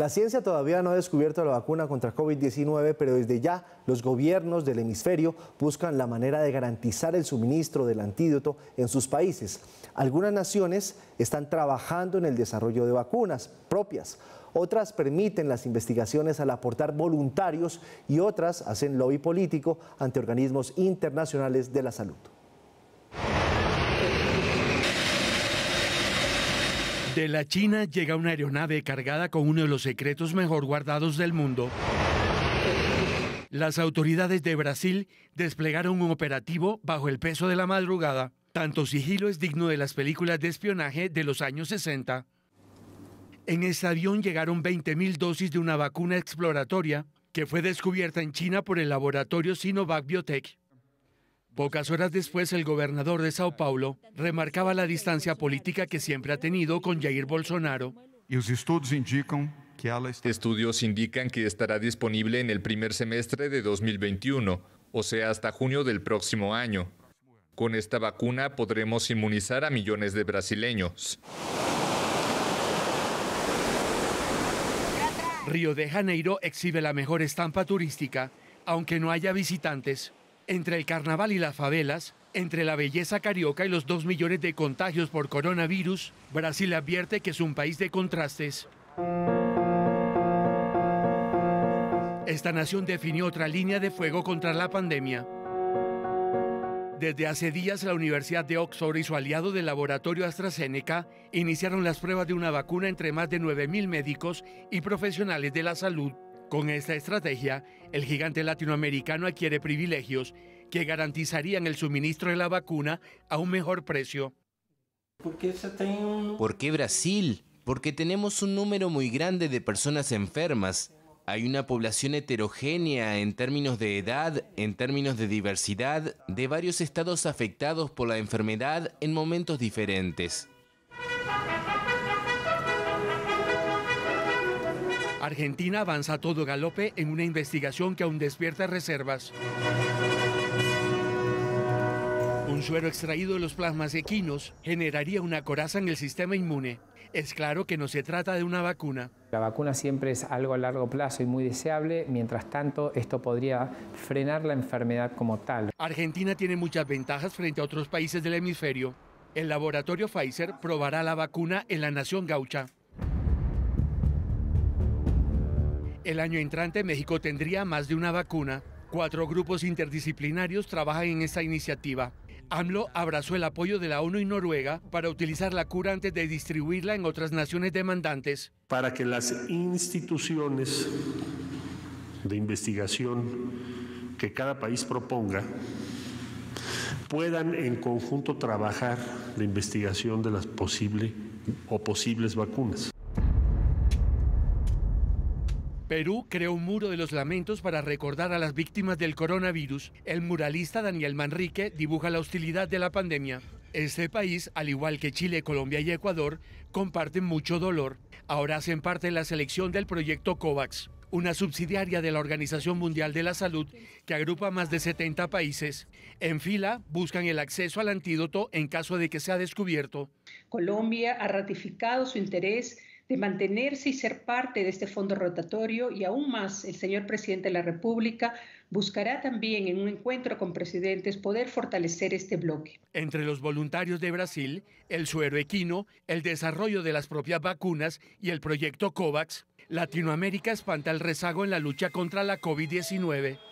La ciencia todavía no ha descubierto la vacuna contra COVID-19, pero desde ya los gobiernos del hemisferio buscan la manera de garantizar el suministro del antídoto en sus países. Algunas naciones están trabajando en el desarrollo de vacunas propias. Otras permiten las investigaciones al aportar voluntarios y otras hacen lobby político ante organismos internacionales de la salud. De la China llega una aeronave cargada con uno de los secretos mejor guardados del mundo. Las autoridades de Brasil desplegaron un operativo bajo el peso de la madrugada. Tanto sigilo es digno de las películas de espionaje de los años 60. En ese avión llegaron 20.000 dosis de una vacuna exploratoria que fue descubierta en China por el laboratorio Sinovac Biotech. Pocas horas después, el gobernador de Sao Paulo remarcaba la distancia política que siempre ha tenido con Jair Bolsonaro. estudios indican que Estudios indican que estará disponible en el primer semestre de 2021, o sea, hasta junio del próximo año. Con esta vacuna podremos inmunizar a millones de brasileños. Río de Janeiro exhibe la mejor estampa turística, aunque no haya visitantes. Entre el carnaval y las favelas, entre la belleza carioca y los dos millones de contagios por coronavirus, Brasil advierte que es un país de contrastes. Esta nación definió otra línea de fuego contra la pandemia. Desde hace días, la Universidad de Oxford y su aliado del laboratorio AstraZeneca iniciaron las pruebas de una vacuna entre más de 9.000 médicos y profesionales de la salud. Con esta estrategia, el gigante latinoamericano adquiere privilegios que garantizarían el suministro de la vacuna a un mejor precio. ¿Por qué Brasil? Porque tenemos un número muy grande de personas enfermas. Hay una población heterogénea en términos de edad, en términos de diversidad, de varios estados afectados por la enfermedad en momentos diferentes. Argentina avanza a todo galope en una investigación que aún despierta reservas. Un suero extraído de los plasmas equinos generaría una coraza en el sistema inmune. Es claro que no se trata de una vacuna. La vacuna siempre es algo a largo plazo y muy deseable, mientras tanto esto podría frenar la enfermedad como tal. Argentina tiene muchas ventajas frente a otros países del hemisferio. El laboratorio Pfizer probará la vacuna en la nación gaucha. El año entrante México tendría más de una vacuna. Cuatro grupos interdisciplinarios trabajan en esta iniciativa. AMLO abrazó el apoyo de la ONU y Noruega para utilizar la cura antes de distribuirla en otras naciones demandantes. Para que las instituciones de investigación que cada país proponga puedan en conjunto trabajar la investigación de las posibles o posibles vacunas. Perú creó un muro de los lamentos para recordar a las víctimas del coronavirus. El muralista Daniel Manrique dibuja la hostilidad de la pandemia. Este país, al igual que Chile, Colombia y Ecuador, comparten mucho dolor. Ahora hacen parte de la selección del proyecto COVAX, una subsidiaria de la Organización Mundial de la Salud que agrupa más de 70 países. En fila buscan el acceso al antídoto en caso de que sea descubierto. Colombia ha ratificado su interés de mantenerse y ser parte de este fondo rotatorio y aún más el señor presidente de la República buscará también en un encuentro con presidentes poder fortalecer este bloque. Entre los voluntarios de Brasil, el suero equino, el desarrollo de las propias vacunas y el proyecto COVAX, Latinoamérica espanta el rezago en la lucha contra la COVID-19.